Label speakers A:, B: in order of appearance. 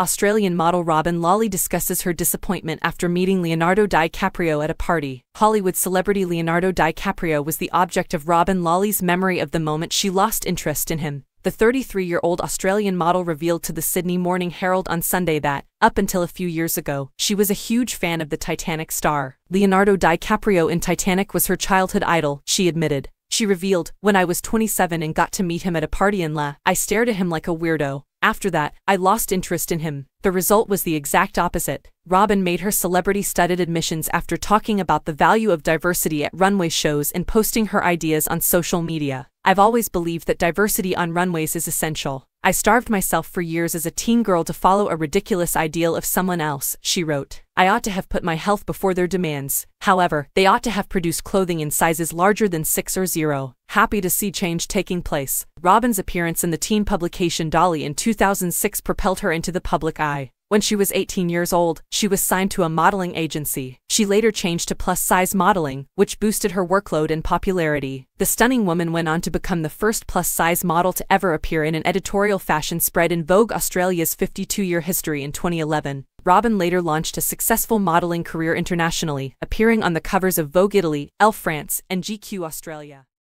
A: Australian model Robin Lolly discusses her disappointment after meeting Leonardo DiCaprio at a party. Hollywood celebrity Leonardo DiCaprio was the object of Robin Lolly's memory of the moment she lost interest in him. The 33-year-old Australian model revealed to the Sydney Morning Herald on Sunday that, up until a few years ago, she was a huge fan of the Titanic star. Leonardo DiCaprio in Titanic was her childhood idol, she admitted. She revealed, when I was 27 and got to meet him at a party in La, I stared at him like a weirdo. After that, I lost interest in him. The result was the exact opposite. Robin made her celebrity-studded admissions after talking about the value of diversity at runway shows and posting her ideas on social media. I've always believed that diversity on runways is essential. I starved myself for years as a teen girl to follow a ridiculous ideal of someone else, she wrote. I ought to have put my health before their demands. However, they ought to have produced clothing in sizes larger than 6 or 0. Happy to see change taking place. Robin's appearance in the teen publication Dolly in 2006 propelled her into the public eye. When she was 18 years old, she was signed to a modeling agency. She later changed to plus-size modeling, which boosted her workload and popularity. The stunning woman went on to become the first plus-size model to ever appear in an editorial fashion spread in Vogue Australia's 52-year history in 2011. Robin later launched a successful modeling career internationally, appearing on the covers of Vogue Italy, Elle France, and GQ Australia.